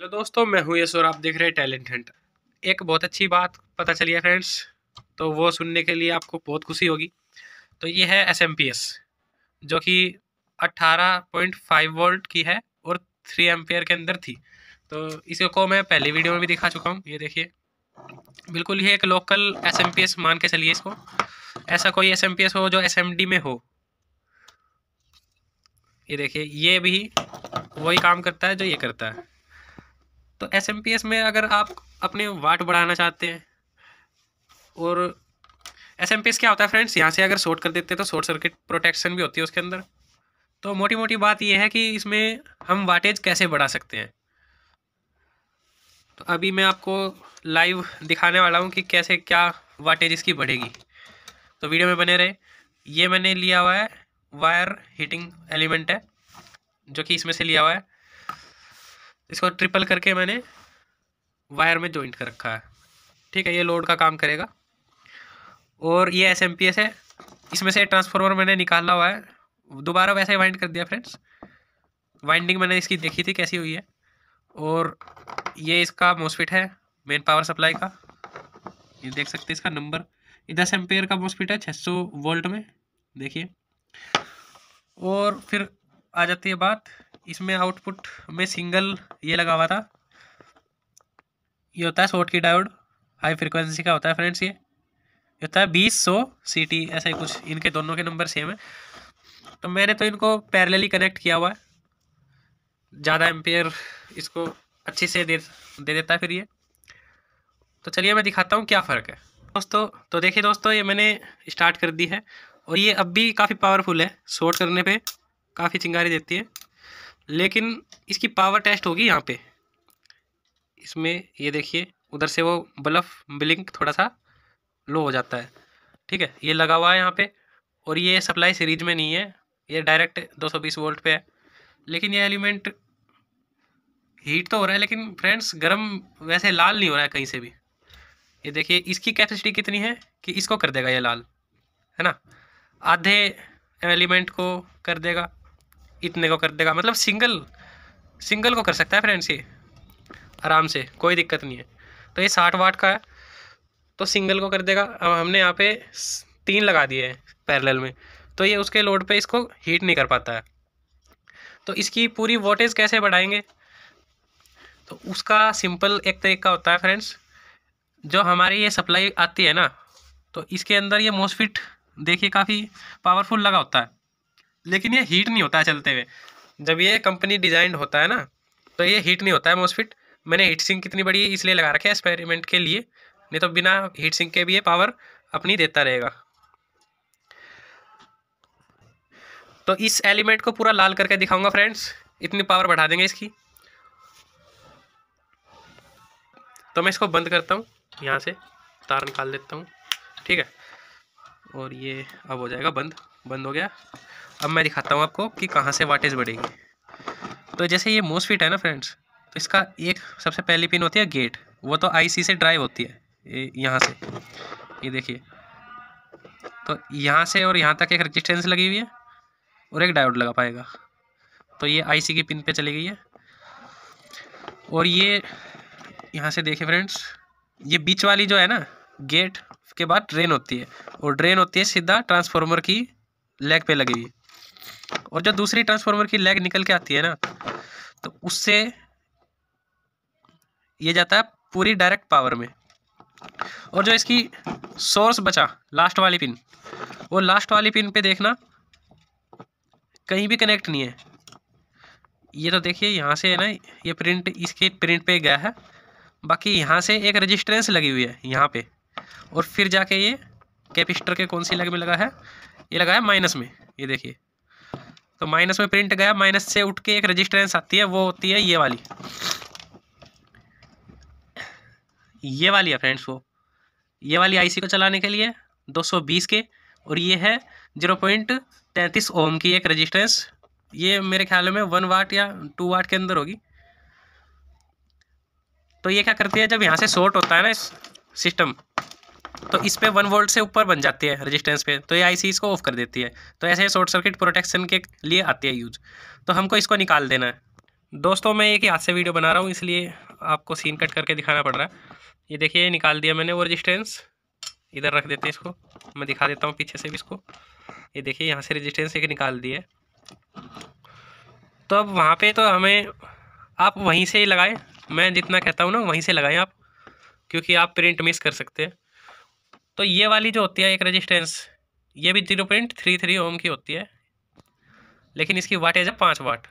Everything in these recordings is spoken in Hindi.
हेलो दोस्तों मैं हूँ यश और आप देख रहे हैं टैलेंट हंट एक बहुत अच्छी बात पता चली है फ्रेंड्स तो वो सुनने के लिए आपको बहुत खुशी होगी तो ये है एस जो कि 18.5 वोल्ट की है और 3 एम्पेयर के अंदर थी तो इसी को मैं पहले वीडियो में भी दिखा चुका हूँ ये देखिए बिल्कुल ये एक लोकल एस मान के चलिए इसको ऐसा कोई एस हो जो एस में हो ये देखिए ये भी वही काम करता है जो ये करता है तो एस में अगर आप अपने वाट बढ़ाना चाहते हैं और एस एम पी एस क्या होता है फ्रेंड्स यहाँ से अगर शॉर्ट कर देते हैं तो शॉर्ट सर्किट प्रोटेक्शन भी होती है उसके अंदर तो मोटी मोटी बात यह है कि इसमें हम वाटेज कैसे बढ़ा सकते हैं तो अभी मैं आपको लाइव दिखाने वाला हूँ कि कैसे क्या वाटेज इसकी बढ़ेगी तो वीडियो में बने रहे ये मैंने लिया हुआ है वायर हीटिंग एलिमेंट है जो कि इसमें से लिया हुआ है इसको ट्रिपल करके मैंने वायर में जॉइंट कर रखा है ठीक है ये लोड का काम करेगा और ये एस एम पी एस है इसमें से ट्रांसफार्मर मैंने निकाला हुआ है दोबारा वैसे ही वाइंड कर दिया फ्रेंड्स वाइंडिंग मैंने इसकी देखी थी कैसी हुई है और ये इसका मोसफिट है मेन पावर सप्लाई का ये देख सकते हैं इसका नंबर ये दस एम्पेयर का मोसफिट है सौ वोल्ट में देखिए और फिर आ जाती है बात इसमें आउटपुट में सिंगल ये लगा हुआ था ये होता है शॉर्ट की डायोड हाई फ्रिक्वेंसी का होता है फ्रेंड्स ये ये होता है बीस सौ सी टी ऐसा ही कुछ इनके दोनों के नंबर सेम है तो मैंने तो इनको पैरेलली कनेक्ट किया हुआ है ज़्यादा एम्पेयर इसको अच्छे से दे दे देता है फिर ये तो चलिए मैं दिखाता हूँ क्या फ़र्क है दोस्तों तो देखिए दोस्तों ये मैंने स्टार्ट कर दी है और ये अब भी काफ़ी पावरफुल है शॉर्ट करने पे काफ़ी चिंगारी देती है लेकिन इसकी पावर टेस्ट होगी यहाँ पे इसमें ये देखिए उधर से वो बल्ब ब्लिंक थोड़ा सा लो हो जाता है ठीक है ये लगा हुआ है यहाँ पे और ये सप्लाई सीरीज में नहीं है ये डायरेक्ट 220 वोल्ट पे है लेकिन ये एलिमेंट हीट तो हो रहा है लेकिन फ्रेंड्स गर्म वैसे लाल नहीं हो रहा है कहीं से भी ये देखिए इसकी कैपेसिटी कितनी है कि इसको कर देगा ये लाल है ना आधे एलिमेंट को कर देगा इतने को कर देगा मतलब सिंगल सिंगल को कर सकता है फ्रेंड्स ये आराम से कोई दिक्कत नहीं है तो ये साठ वाट का है तो सिंगल को कर देगा अब हमने यहाँ पे तीन लगा दिए हैं पैरेलल में तो ये उसके लोड पे इसको हीट नहीं कर पाता है तो इसकी पूरी वोटेज कैसे बढ़ाएंगे तो उसका सिंपल एक तरीका होता है फ्रेंड्स जो हमारी ये सप्लाई आती है ना तो इसके अंदर ये मोसफिट देखिए काफ़ी पावरफुल लगा होता है लेकिन ये हीट नहीं होता है चलते हुए जब ये कंपनी डिजाइंड होता है ना तो ये हीट नहीं होता है मोस्फिट मैंने हीट सिंक कितनी बड़ी है इसलिए लगा रखे एक्सपेरिमेंट के लिए नहीं तो बिना हीट सिंक के भी ये पावर अपनी देता रहेगा तो इस एलिमेंट को पूरा लाल करके दिखाऊंगा फ्रेंड्स इतनी पावर बढ़ा देंगे इसकी तो मैं इसको बंद करता हूँ यहाँ से तार निकाल देता हूँ ठीक है और ये अब हो जाएगा बंद बंद हो गया अब मैं दिखाता हूँ आपको कि कहाँ से वाटेज बढ़ेगी तो जैसे ये मोस्ट है ना फ्रेंड्स तो इसका एक सबसे पहली पिन होती है गेट वो तो आईसी से ड्राइव होती है यहाँ से ये देखिए तो यहाँ से और यहाँ तक एक रजिस्टेंस लगी हुई है और एक डायोड लगा पाएगा तो ये आईसी की पिन पे चली गई है और ये यहाँ से देखिए फ्रेंड्स ये बीच वाली जो है ना गेट के बाद ड्रेन होती है और ड्रेन होती है सीधा ट्रांसफार्मर की लेग पे लगी हुई और जो दूसरी ट्रांसफार्मर की लेग निकल के आती है ना तो उससे ये जाता है पूरी डायरेक्ट पावर में और जो इसकी सोर्स बचा लास्ट वाली पिन वो लास्ट वाली पिन पे देखना कहीं भी कनेक्ट नहीं है ये तो देखिए यहाँ से है ना ये प्रिंट इसके प्रिंट पे गया है बाकी यहाँ से एक रजिस्ट्रेंस लगी हुई है यहाँ पे और फिर जाके ये कैपिस्टर के कौन सी लग में लगा है ये लगा है माइनस में ये देखिए तो माइनस में प्रिंट गया माइनस से उठ के एक रजिस्टेंस आती है वो होती है ये वाली ये वाली है फ्रेंड्स वो ये वाली आईसी को चलाने के लिए 220 के और ये है 0.33 ओम की एक रजिस्टेंस ये मेरे ख्याल में वन वाट या टू वाट के अंदर होगी तो ये क्या करती है जब यहाँ से शॉर्ट होता है ना इस सिस्टम तो इस पर वन वोल्ट से ऊपर बन जाती है रजिस्टेंस पे तो ये आई e इसको ऑफ कर देती है तो ऐसे शॉर्ट सर्किट प्रोटेक्शन के लिए आती है यूज तो हमको इसको निकाल देना है दोस्तों मैं एक हाथ से वीडियो बना रहा हूँ इसलिए आपको सीन कट करके दिखाना पड़ रहा है ये देखिए निकाल दिया मैंने वो रजिस्टेंस इधर रख देते हैं इसको मैं दिखा देता हूँ पीछे से भी इसको ये देखिए यहाँ से रजिस्टेंस एक निकाल दिया तो अब वहाँ पे तो हमें आप वहीं से ही लगाएं मैं जितना कहता हूँ ना वहीं से लगाएं आप क्योंकि आप प्रिंट मिस कर सकते हैं तो ये वाली जो होती है एक रजिस्टेंस ये भी zero point three three ohm की होती है लेकिन इसकी वाटेज है पाँच वाट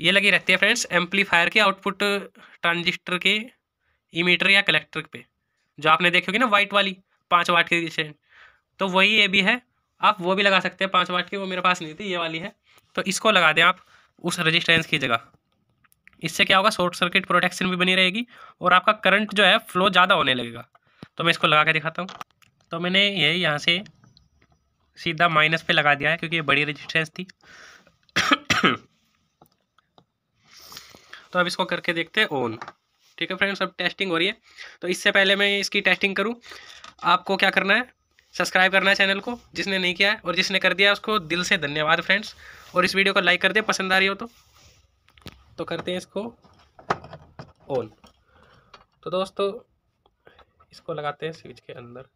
ये लगी रहती है फ्रेंड्स एम्पलीफायर के आउटपुट ट्रांजिस्टर के इमीटर या कलेक्टर पे जो आपने देखी होगी ना वाइट वाली पाँच वाट की रजिस्टेंस तो वही ये भी है आप वो भी लगा सकते हैं पाँच वाट की वो मेरे पास नहीं थी ये वाली है तो इसको लगा दें आप उस रजिस्टेंस की जगह इससे क्या होगा शॉर्ट सर्किट प्रोटेक्शन भी बनी रहेगी और आपका करंट जो है फ्लो ज़्यादा होने लगेगा तो मैं इसको लगा के दिखाता हूँ तो मैंने यही यहाँ से सीधा माइनस पे लगा दिया है क्योंकि ये बड़ी रजिस्टेंस थी तो अब इसको करके देखते हैं ओन ठीक है फ्रेंड्स अब टेस्टिंग हो रही है तो इससे पहले मैं इसकी टेस्टिंग करूँ आपको क्या करना है सब्सक्राइब करना है चैनल को जिसने नहीं किया है और जिसने कर दिया उसको दिल से धन्यवाद फ्रेंड्स और इस वीडियो को लाइक कर दे पसंद आ रही हो तो तो करते हैं इसको ऑन तो दोस्तों इसको लगाते हैं स्विच के अंदर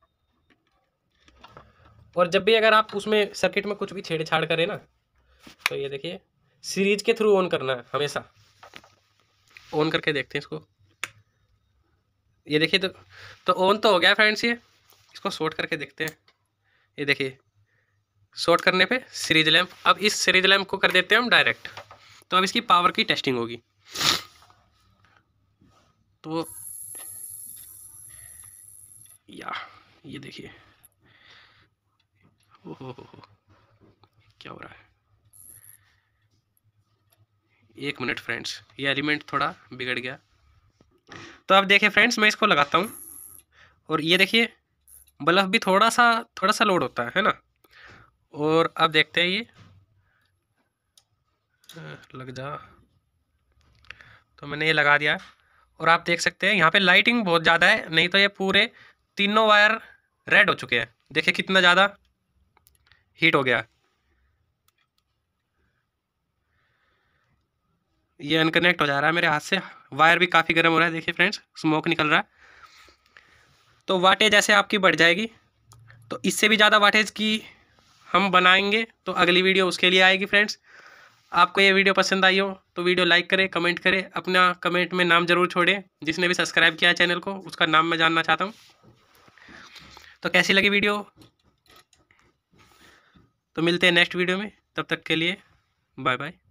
और जब भी अगर आप उसमें सर्किट में कुछ भी छेड़छाड़ करें ना तो ये देखिए सीरीज के थ्रू ऑन करना है हमेशा ऑन करके देखते हैं इसको ये देखिए तो तो ऑन तो हो गया फ्रेंड्स ये इसको शॉर्ट करके देखते हैं ये देखिए शॉर्ट करने पे सीरीज लैम्प अब इस सीरीज लैम्प को कर देते हैं हम डायरेक्ट तो अब इसकी पावर की टेस्टिंग होगी तो ये देखिए क्या हो रहा है एक मिनट फ्रेंड्स ये एलिमेंट थोड़ा बिगड़ गया तो अब देखिए फ्रेंड्स मैं इसको लगाता हूँ और ये देखिए बल्ब भी थोड़ा सा थोड़ा सा लोड होता है है ना और अब देखते हैं ये लग जा तो मैंने ये लगा दिया और आप देख सकते हैं यहाँ पे लाइटिंग बहुत ज़्यादा है नहीं तो ये पूरे तीनों वायर रेड हो चुके हैं देखिए कितना ज़्यादा हीट हो गया ये अनकनेक्ट हो जा रहा है मेरे हाथ से वायर भी काफ़ी गर्म हो रहा है देखिए फ्रेंड्स स्मोक निकल रहा है तो वाटेज ऐसे आपकी बढ़ जाएगी तो इससे भी ज़्यादा वाटेज की हम बनाएंगे तो अगली वीडियो उसके लिए आएगी फ्रेंड्स आपको ये वीडियो पसंद आई हो तो वीडियो लाइक करें कमेंट करें अपना कमेंट में नाम जरूर छोड़ें जिसने भी सब्सक्राइब किया है चैनल को उसका नाम मैं जानना चाहता हूँ तो कैसी लगी वीडियो तो मिलते हैं नेक्स्ट वीडियो में तब तक के लिए बाय बाय